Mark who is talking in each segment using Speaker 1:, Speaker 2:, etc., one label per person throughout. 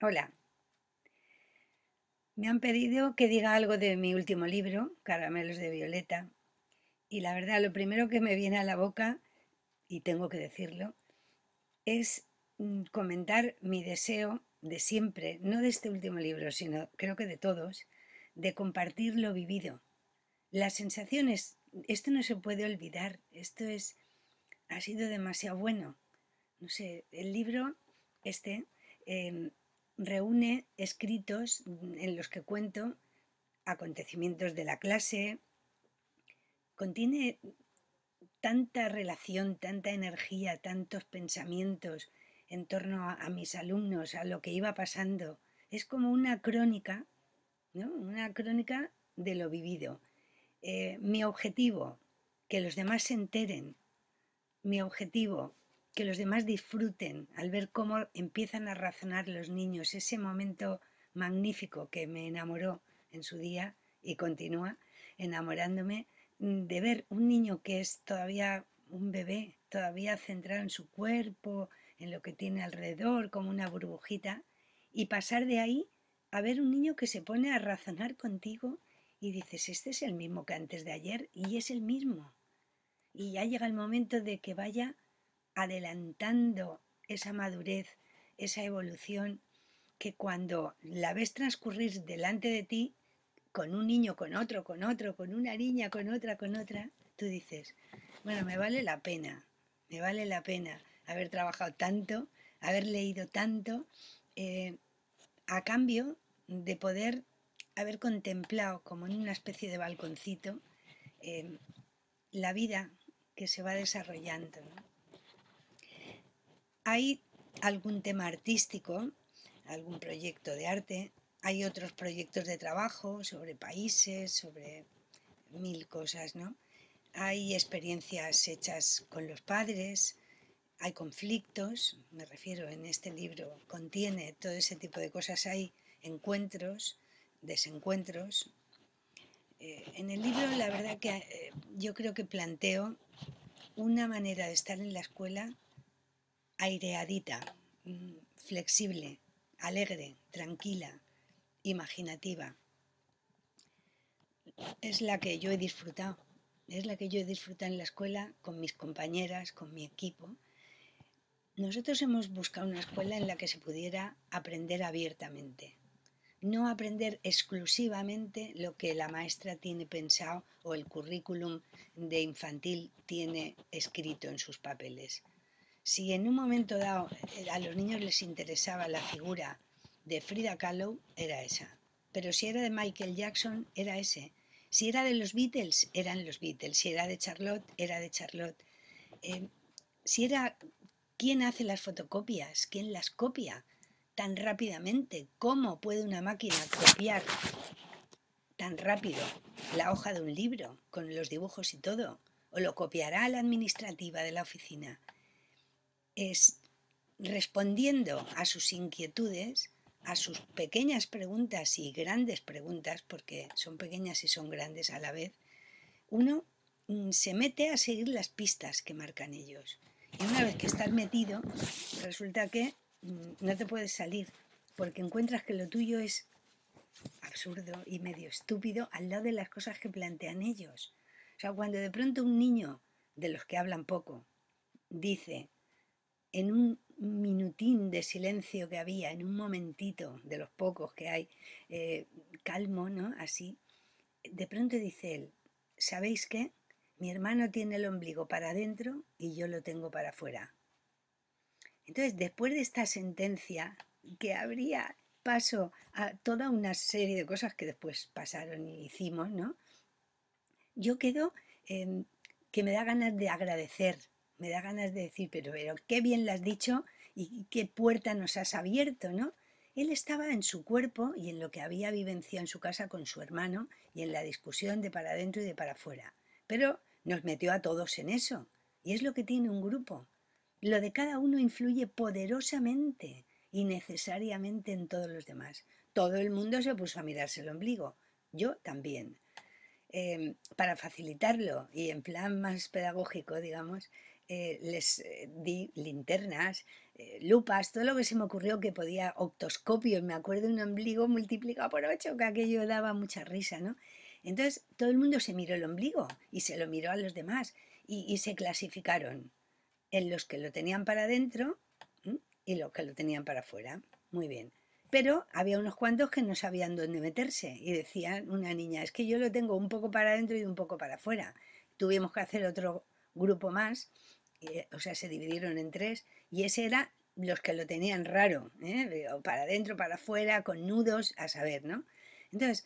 Speaker 1: Hola. Me han pedido que diga algo de mi último libro, Caramelos de Violeta, y la verdad, lo primero que me viene a la boca, y tengo que decirlo, es mm, comentar mi deseo de siempre, no de este último libro, sino creo que de todos, de compartir lo vivido. Las sensaciones, esto no se puede olvidar, esto es, ha sido demasiado bueno. No sé, el libro, este, em, reúne escritos en los que cuento acontecimientos de la clase, contiene tanta relación, tanta energía, tantos pensamientos en torno a, mis alumnos, a lo que iba pasando. Es como una crónica, ¿no? Una crónica de lo vivido. Eh, mi objetivo, que los demás se enteren. Mi objetivo, que los demás disfruten al ver cómo empiezan a razonar los niños ese momento magnífico que me enamoró en su día y continúa enamorándome mm, de ver un niño que es todavía un bebé, todavía centrado en su cuerpo, en lo que tiene alrededor, como una burbujita, y pasar de ahí a ver un niño que se pone a razonar contigo y dices, este es el mismo que antes de ayer y es el mismo. Y ya llega el momento de que vaya adelantando esa madurez, esa evolución, que cuando la ves transcurrir delante de ti, con un niño, con otro, con otro, con una niña, con otra, con otra, tú dices, bueno, me vale la pena, me vale la pena haber trabajado tanto, haber leído tanto, eh, a cambio de poder haber contemplado como en una especie de balconcito eh, la vida que se va desarrollando. Hay algún tema artístico, algún proyecto de arte, hay otros proyectos de trabajo sobre países, sobre mil cosas, ¿no? Hay experiencias hechas con los padres, hay conflictos, me refiero en este libro, contiene todo ese tipo de cosas, hay encuentros, desencuentros. Eh, en el libro la verdad que eh, yo creo que planteo una manera de estar en la escuela aireadita, mm, flexible, alegre, tranquila, imaginativa. Es la que yo he disfrutado, es la que yo he disfrutado en la escuela con mis compañeras, con mi equipo. Nosotros hemos buscado una escuela en la que se pudiera aprender abiertamente, no aprender exclusivamente lo que la maestra tiene pensado o el currículum de infantil tiene escrito en sus papeles. Si en un momento dado eh, a los niños les interesaba la figura de Frida Kahlo, era esa. Pero si era de Michael Jackson, era ese. Si era de los Beatles, eran los Beatles. Si era de Charlotte, era de Charlotte. Em, si era quién hace las fotocopias, quién las copia tan rápidamente, cómo puede una máquina copiar tan rápido la hoja de un libro con los dibujos y todo, o lo copiará la administrativa de la oficina es respondiendo a sus inquietudes, a sus pequeñas preguntas y grandes preguntas, porque son pequeñas y son grandes a la vez, uno mm, se mete a seguir las pistas que marcan ellos. Y una vez que estás metido, resulta que mm, no te puedes salir, porque encuentras que lo tuyo es absurdo y medio estúpido al lado de las cosas que plantean ellos. O sea, cuando de pronto un niño, de los que hablan poco, dice, en un minutín de silencio que había, en un momentito de los pocos que hay, eh, calmo, ¿no? Así, de pronto dice él, ¿sabéis qué? Mi hermano tiene el ombligo para adentro y yo lo tengo para afuera. Entonces, después de esta sentencia, que habría paso a toda una serie de cosas que después pasaron y hicimos, ¿no? Yo quedo em, que me da ganas de agradecer me da ganas de decir, pero, qué bien lo has dicho y qué puerta nos has abierto, ¿no? Él estaba en su cuerpo y en lo que había vivencia en su casa con su hermano y en la discusión de para adentro y de para afuera. Pero nos metió a todos en eso. Y es lo que tiene un grupo. Lo de cada uno influye poderosamente y necesariamente en todos los demás. Todo el mundo se puso a mirarse el ombligo. Yo también. Eh, para facilitarlo y en plan más pedagógico, digamos, eh, les eh, di linternas, eh, lupas, todo lo que se me ocurrió que podía, octoscopio, me acuerdo un ombligo multiplicado por ocho que aquello daba mucha risa, ¿no? Entonces todo el mundo se miró el ombligo y se lo miró a los demás y, y se clasificaron en los que lo tenían para adentro y los que lo tenían para afuera. Muy bien. Pero había unos cuantos que no sabían dónde meterse y decían una niña, es que yo lo tengo un poco para adentro y un poco para afuera. Tuvimos que hacer otro grupo más eh, o sea, se dividieron en tres, y ese era los que lo tenían raro, ¿eh? para adentro, para afuera, con nudos, a saber, ¿no? Entonces,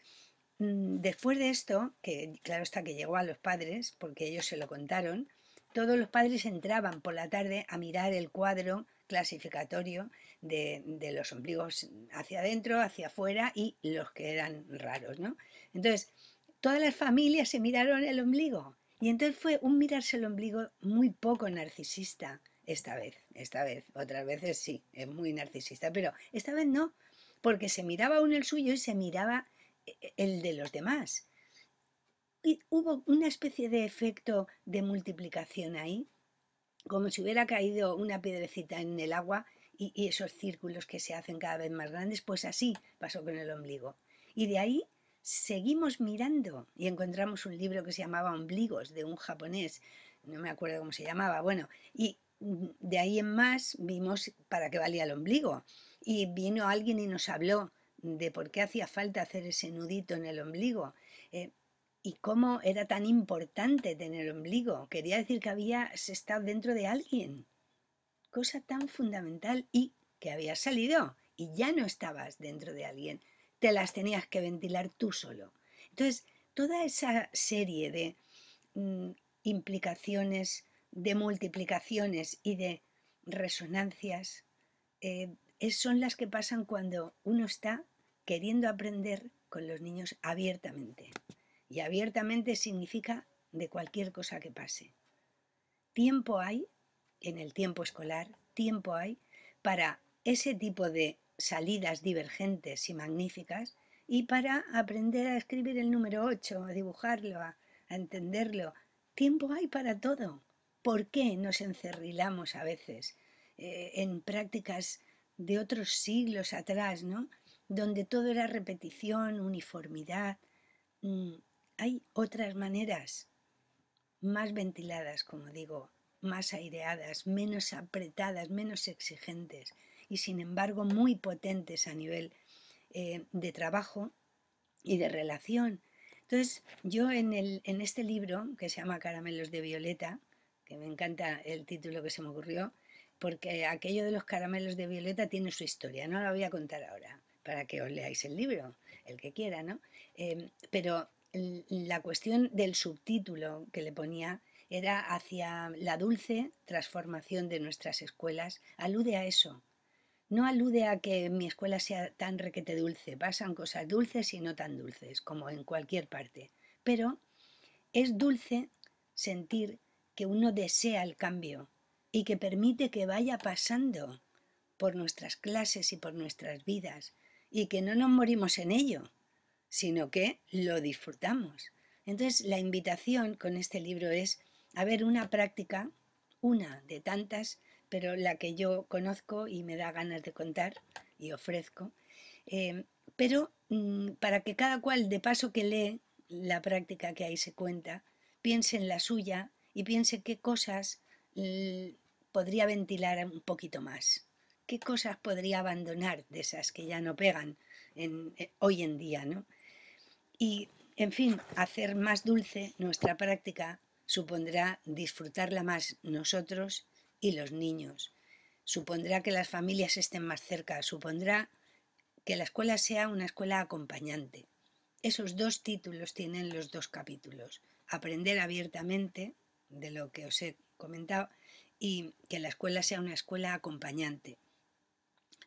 Speaker 1: mm, después de esto, que claro está que llegó a los padres, porque ellos se lo contaron, todos los padres entraban por la tarde a mirar el cuadro clasificatorio de, de los ombligos hacia adentro, hacia afuera y los que eran raros, ¿no? Entonces, todas las familias se miraron el ombligo y entonces fue un mirarse el ombligo muy poco narcisista, esta vez, esta vez, otras veces sí, es muy narcisista, pero esta vez no, porque se miraba uno el suyo y se miraba eh, eh, el de los demás. Y hubo una especie de efecto de multiplicación ahí, como si hubiera caído una piedrecita en el agua y, y esos círculos que se hacen cada vez más grandes, pues así pasó con el ombligo. Y de ahí seguimos mirando y encontramos un libro que se llamaba Ombligos de un japonés, no me acuerdo cómo se llamaba, bueno, y de ahí en más vimos para qué valía el ombligo. Y vino alguien y nos habló de por qué hacía falta hacer ese nudito en el ombligo. Eh, y cómo era tan importante tener ombligo. Quería decir que habías estado dentro de alguien. Cosa tan fundamental y que habías salido y ya no estabas dentro de alguien te las tenías que ventilar tú solo. Entonces, toda esa serie de mm, implicaciones, de multiplicaciones y de resonancias eh, son las que pasan cuando uno está queriendo aprender con los niños abiertamente. Y abiertamente significa de cualquier cosa que pase. Tiempo hay, en el tiempo escolar, tiempo hay para ese tipo de salidas divergentes y magníficas, y para aprender a escribir el número 8, a dibujarlo, a, entenderlo. Tiempo hay para todo. ¿Por qué nos encerrilamos a veces eh, en prácticas de otros siglos atrás, ¿no? donde todo era repetición, uniformidad? Mm, hay otras maneras más ventiladas, como digo, más aireadas, menos apretadas, menos exigentes, y sin embargo muy potentes a nivel eh, de trabajo y de relación. Entonces, yo en, el, en este libro, que se llama Caramelos de Violeta, que me encanta el título que se me ocurrió, porque aquello de los caramelos de Violeta tiene su historia, no la voy a contar ahora, para que os leáis el libro, el que quiera, ¿no? Em, pero la cuestión del subtítulo que le ponía era hacia la dulce transformación de nuestras escuelas, alude a eso, no alude a que mi escuela sea tan requete dulce, pasan cosas dulces y no tan dulces, como en cualquier parte, pero es dulce sentir que uno desea el cambio y que permite que vaya pasando por nuestras clases y por nuestras vidas y que no nos morimos en ello, sino que lo disfrutamos. Entonces la invitación con este libro es a ver una práctica, una de tantas, pero la que yo conozco y me da ganas de contar y ofrezco. Eh, pero mm, para que cada cual, de paso que lee la práctica que ahí se cuenta, piense en la suya y piense qué cosas podría ventilar un poquito más, qué cosas podría abandonar de esas que ya no pegan eh, hoy en día, Y, en fin, hacer más dulce nuestra práctica supondrá disfrutarla más nosotros y los niños. Supondrá que las familias estén más cerca, supondrá que la escuela sea una escuela acompañante. Esos dos títulos tienen los dos capítulos. Aprender abiertamente, de lo que os he comentado, y que la escuela sea una escuela acompañante.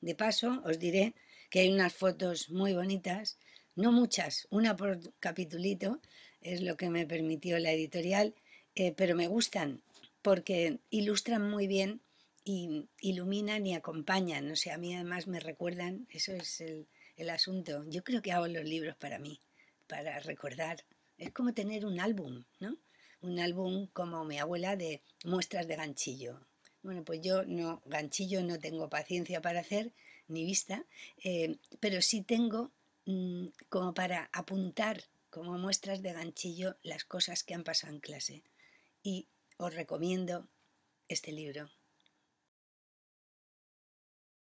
Speaker 1: De paso, os diré que hay unas fotos muy bonitas, no muchas, una por capitulito, es lo que me permitió la editorial, eh, pero me gustan porque ilustran muy bien y iluminan y acompañan. O sea, a mí además me recuerdan, eso es el, asunto. Yo creo que hago los libros para mí, para recordar. Es como tener un álbum, ¿no? Un álbum como mi abuela de muestras de ganchillo. Bueno, pues yo no, ganchillo no tengo paciencia para hacer, ni vista, eh, pero sí tengo mm, como para apuntar como muestras de ganchillo las cosas que han pasado en clase. Y os recomiendo este libro.